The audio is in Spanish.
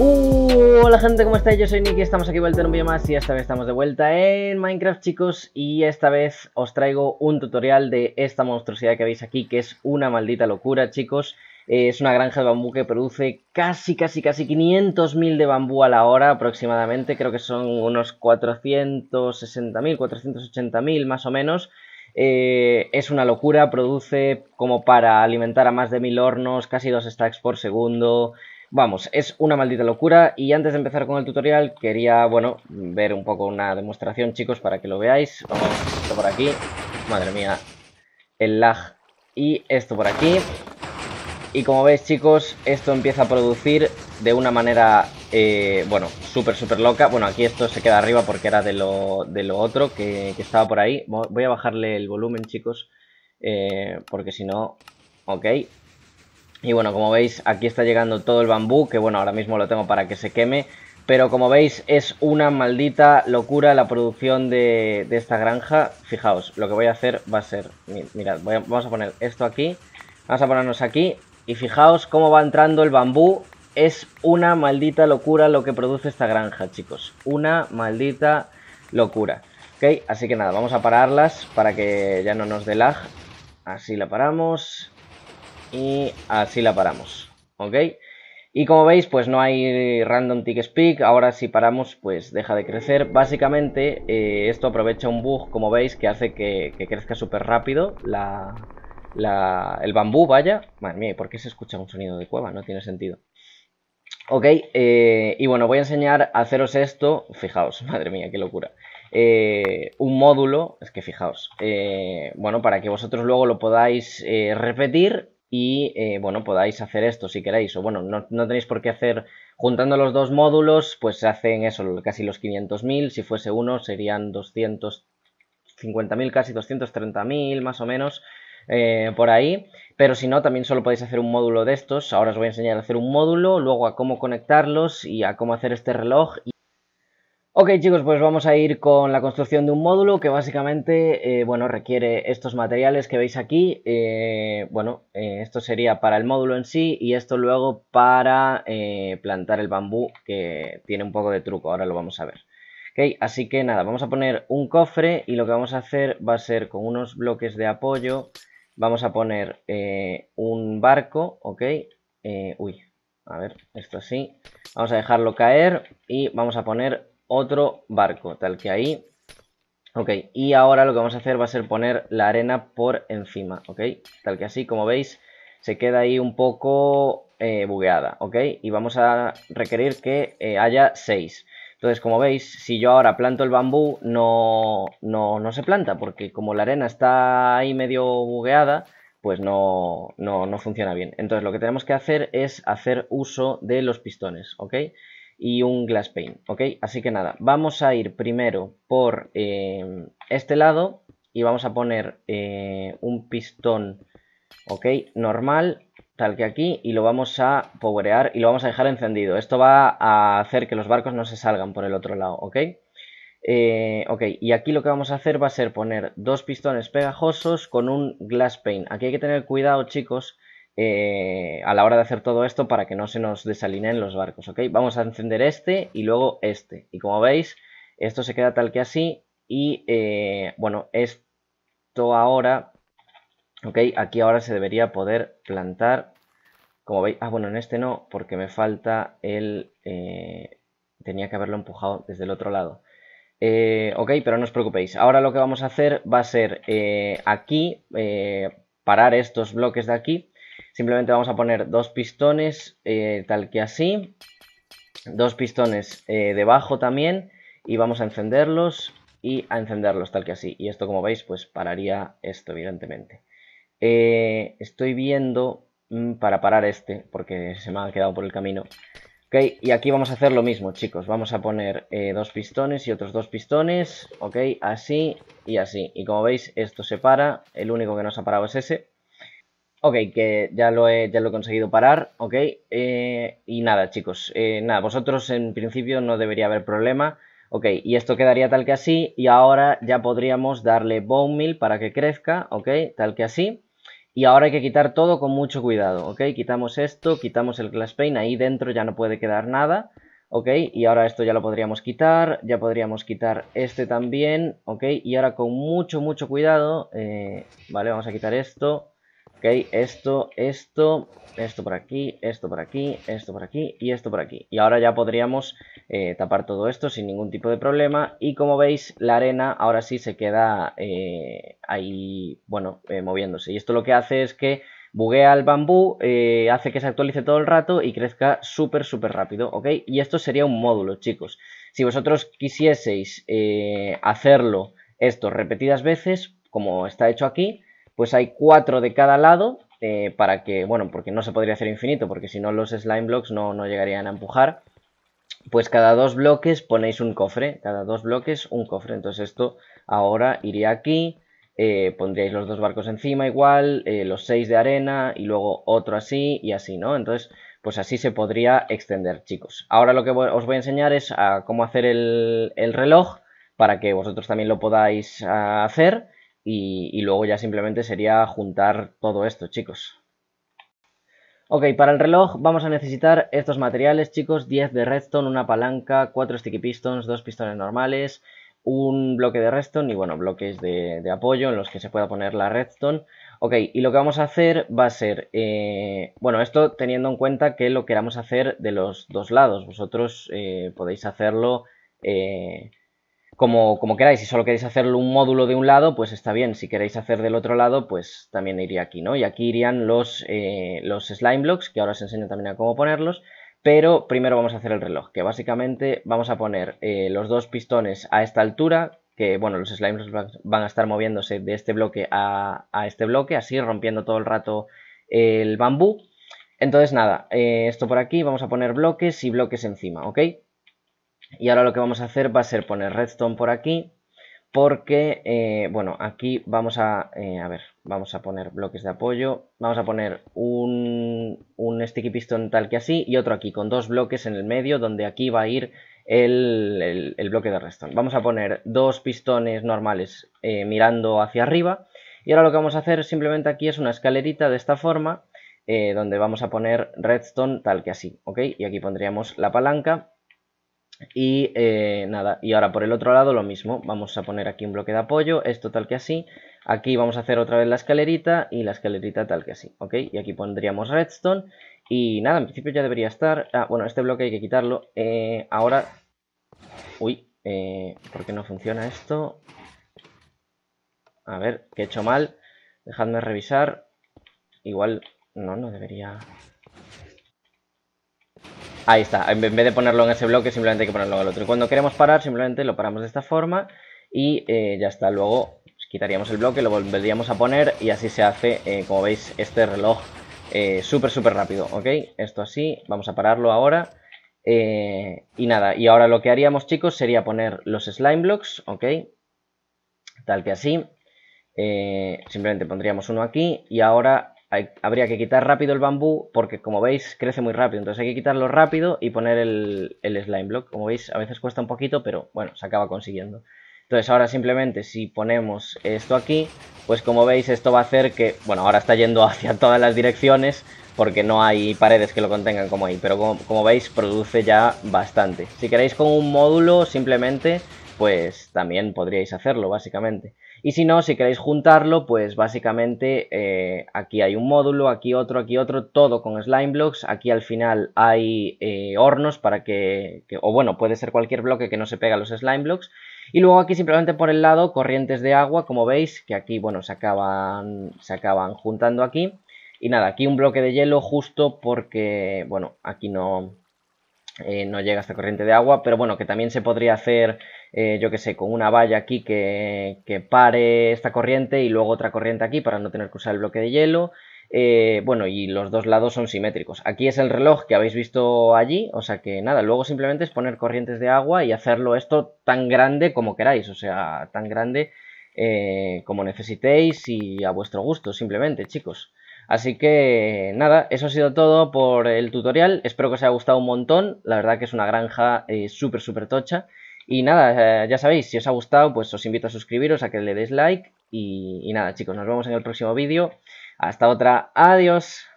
Uh, hola gente, ¿cómo estáis? Yo soy Nick estamos aquí vuelta en un vídeo más y esta vez estamos de vuelta en Minecraft chicos y esta vez os traigo un tutorial de esta monstruosidad que veis aquí que es una maldita locura chicos eh, es una granja de bambú que produce casi casi casi 500.000 de bambú a la hora aproximadamente creo que son unos 460.000, 480.000 más o menos eh, es una locura, produce como para alimentar a más de 1000 hornos, casi 2 stacks por segundo Vamos, es una maldita locura y antes de empezar con el tutorial quería, bueno, ver un poco una demostración, chicos, para que lo veáis. Vamos, esto por aquí, madre mía, el lag y esto por aquí. Y como veis, chicos, esto empieza a producir de una manera, eh, bueno, súper, súper loca. Bueno, aquí esto se queda arriba porque era de lo, de lo otro que, estaba por ahí. Voy a bajarle el volumen, chicos, eh, porque si no... Ok, y bueno, como veis, aquí está llegando todo el bambú, que bueno, ahora mismo lo tengo para que se queme. Pero como veis, es una maldita locura la producción de, esta granja. Fijaos, lo que voy a hacer va a ser... Mirad, vamos a poner esto aquí. Vamos a ponernos aquí. Y fijaos cómo va entrando el bambú. Es una maldita locura lo que produce esta granja, chicos. Una maldita locura. ¿Ok? Así que nada, vamos a pararlas para que ya no nos dé lag. Así la paramos y así la paramos, ¿ok? Y como veis, pues no hay random tick speak, ahora si paramos, pues deja de crecer. Básicamente, eh, esto aprovecha un bug, como veis, que hace que, crezca súper rápido la, el bambú, vaya. Madre mía, ¿por qué se escucha un sonido de cueva? No tiene sentido. Ok, eh, y bueno, voy a enseñar a haceros esto. Fijaos, madre mía, qué locura. Eh, un módulo, es que fijaos, bueno, para que vosotros luego lo podáis repetir y eh, bueno, podáis hacer esto si queréis, o bueno, no, no, tenéis por qué hacer, juntando los dos módulos, pues se hacen eso, casi los 500.000, si fuese uno serían 250.000, casi 230.000 más o menos, eh, por ahí, pero si no, también solo podéis hacer un módulo de estos, ahora os voy a enseñar a hacer un módulo, luego a cómo conectarlos y a cómo hacer este reloj. Ok chicos, pues vamos a ir con la construcción de un módulo que básicamente eh, bueno, requiere estos materiales que veis aquí. Eh, bueno, eh, esto sería para el módulo en sí y esto luego para plantar el bambú que tiene un poco de truco, ahora lo vamos a ver. Ok, así que nada, vamos a poner un cofre y lo que vamos a hacer va a ser con unos bloques de apoyo, vamos a poner un barco, ok, uy, a ver, esto así, vamos a dejarlo caer y vamos a poner otro barco, tal que ahí. Ok, y ahora lo que vamos a hacer va a ser poner la arena por encima, ok, tal que así, como veis, se queda ahí un poco eh, bugueada, ok, y vamos a requerir que eh, haya 6. Entonces, como veis, si yo ahora planto el bambú, no, no, no, se planta, porque como la arena está ahí medio bugueada, pues no, no, no funciona bien. Entonces, lo que tenemos que hacer es hacer uso de los pistones, ¿ok? y un glass pane, ¿ok? Así que nada, vamos a ir primero por eh, este lado y vamos a poner eh, un pistón, ¿ok? Normal, tal que aquí, y lo vamos a pobrear y lo vamos a dejar encendido. Esto va a hacer que los barcos no se salgan por el otro lado, ¿ok? Eh, ok, y aquí lo que vamos a hacer va a ser poner dos pistones pegajosos con un glass pane. Aquí hay que tener cuidado, chicos, eh, a la hora de hacer todo esto para que no se nos desalineen los barcos, ¿ok? Vamos a encender este y luego este. Y como veis, esto se queda tal que así y, eh, bueno, esto ahora, ¿ok? Aquí ahora se debería poder plantar, como veis, ah, bueno, en este no, porque me falta el... Eh, tenía que haberlo empujado desde el otro lado. ok, pero no os preocupéis. Ahora lo que vamos a hacer va a ser aquí, parar estos bloques de aquí Simplemente vamos a poner dos pistones, eh, tal que así. Dos pistones eh, debajo también. Y vamos a encenderlos y a encenderlos, tal que así. Y esto, como veis, pues pararía esto, evidentemente. Eh, estoy viendo mm, para parar este, porque se me ha quedado por el camino. Ok, y aquí vamos a hacer lo mismo, chicos. Vamos a poner dos pistones y otros dos pistones, ok, así y así. Y como veis, esto se para, el único que nos ha parado es ese. Ok, que ya lo he, ya lo he conseguido parar, ok. Eh, y nada, chicos, eh, nada, vosotros en principio no debería haber problema. Ok, y esto quedaría tal que así, y ahora ya podríamos darle bone meal para que crezca, ok, tal que así. Y ahora hay que quitar todo con mucho cuidado, ok, quitamos esto, quitamos el glass pane, ahí dentro ya no puede quedar nada, ok, y ahora esto ya lo podríamos quitar, ya podríamos quitar este también, ok, y ahora con mucho, mucho cuidado, eh, vale, vamos a quitar esto, Ok, esto, esto, esto por aquí, esto por aquí, esto por aquí y esto por aquí. Y ahora ya podríamos eh, tapar todo esto sin ningún tipo de problema. Y como veis, la arena ahora sí se queda eh, ahí, bueno, eh, moviéndose. Y esto lo que hace es que buguea el bambú, hace que se actualice todo el rato y crezca súper, súper rápido, ¿ok? Y esto sería un módulo, chicos. Si vosotros quisieseis hacerlo esto repetidas veces, como está hecho aquí pues hay cuatro de cada lado eh, para que, bueno, porque no se podría hacer infinito, porque si no los slime blocks no, no llegarían a empujar. Pues cada dos bloques ponéis un cofre, cada dos bloques un cofre. Entonces esto ahora iría aquí, eh, pondríais los dos barcos encima igual, eh, los seis de arena y luego otro así y así, ¿no? Entonces, pues así se podría extender, chicos. Ahora lo que os voy a enseñar es a cómo hacer el, el reloj para que vosotros también lo podáis ah, hacer y, luego ya simplemente sería juntar todo esto, chicos. Ok, para el reloj vamos a necesitar estos materiales, chicos. 10 de redstone, una palanca, 4 sticky pistons, 2 pistones normales, un bloque de redstone y, bueno, bloques de, apoyo en los que se pueda poner la redstone. Ok, y lo que vamos a hacer va a ser, eh, bueno, esto teniendo en cuenta que lo queramos hacer de los dos lados. Vosotros eh, podéis hacerlo eh, como, queráis. Si solo queréis hacerlo un módulo de un lado, pues está bien. Si queréis hacer del otro lado, pues también iría aquí, ¿no? Y aquí irían los, eh, los slime blocks, que ahora os enseño también a cómo ponerlos. Pero primero vamos a hacer el reloj, que básicamente vamos a poner eh, los dos pistones a esta altura, que bueno, los slime blocks van a estar moviéndose de este bloque a, este bloque, así rompiendo todo el rato el bambú. Entonces nada, eh, esto por aquí, vamos a poner bloques y bloques encima, ¿ok? Y ahora lo que vamos a hacer va a ser poner redstone por aquí, porque, eh, bueno, aquí vamos a, eh, a ver, vamos a poner bloques de apoyo, vamos a poner un, sticky piston tal que así y otro aquí con dos bloques en el medio donde aquí va a ir el, bloque de redstone. Vamos a poner dos pistones normales eh, mirando hacia arriba y ahora lo que vamos a hacer simplemente aquí es una escalerita de esta forma donde vamos a poner redstone tal que así, ¿ok? Y aquí pondríamos la palanca y eh, nada, y ahora por el otro lado lo mismo, vamos a poner aquí un bloque de apoyo, esto tal que así, aquí vamos a hacer otra vez la escalerita y la escalerita tal que así, ¿ok? Y aquí pondríamos redstone y nada, en principio ya debería estar, ah, bueno, este bloque hay que quitarlo, eh, ahora, uy, eh, ¿por qué no funciona esto? A ver, que he hecho mal, dejadme revisar, igual, no, no debería, Ahí está, en vez de ponerlo en ese bloque simplemente hay que ponerlo en el otro. Y cuando queremos parar simplemente lo paramos de esta forma y eh, ya está. Luego pues, quitaríamos el bloque, lo volveríamos a poner y así se hace, eh, como veis, este reloj eh, súper súper rápido. ¿Ok? Esto así, vamos a pararlo ahora. y nada, y ahora lo que haríamos chicos sería poner los slime blocks, ¿ok? Tal que así. simplemente pondríamos uno aquí y ahora habría que quitar rápido el bambú porque como veis crece muy rápido, entonces hay que quitarlo rápido y poner el, slime block. Como veis a veces cuesta un poquito, pero bueno, se acaba consiguiendo. Entonces ahora simplemente si ponemos esto aquí, pues como veis esto va a hacer que, bueno, ahora está yendo hacia todas las direcciones porque no hay paredes que lo contengan como ahí, pero como veis produce ya bastante. Si queréis con un módulo simplemente, pues también podríais hacerlo básicamente. Y si no, si queréis juntarlo, pues básicamente eh, aquí hay un módulo, aquí otro, aquí otro, todo con slime blocks. Aquí al final hay eh, hornos para que, o bueno, puede ser cualquier bloque que no se pega a los slime blocks. Y luego aquí simplemente por el lado corrientes de agua, como veis, que aquí, bueno, se acaban, se acaban juntando aquí. Y nada, aquí un bloque de hielo justo porque, bueno, aquí no, eh, no llega esta corriente de agua, pero bueno, que también se podría hacer, eh, yo que sé, con una valla aquí que, que, pare esta corriente y luego otra corriente aquí para no tener que usar el bloque de hielo. Eh, bueno, y los dos lados son simétricos. Aquí es el reloj que habéis visto allí, o sea que nada, luego simplemente es poner corrientes de agua y hacerlo esto tan grande como queráis, o sea, tan grande como necesitéis y a vuestro gusto, simplemente, chicos. Así que nada, eso ha sido todo por el tutorial. Espero que os haya gustado un montón. La verdad que es una granja eh, súper, súper tocha. Y nada, eh, ya sabéis, si os ha gustado, pues os invito a suscribiros, a que le deis like. y nada, chicos, nos vemos en el próximo vídeo. Hasta otra. Adiós.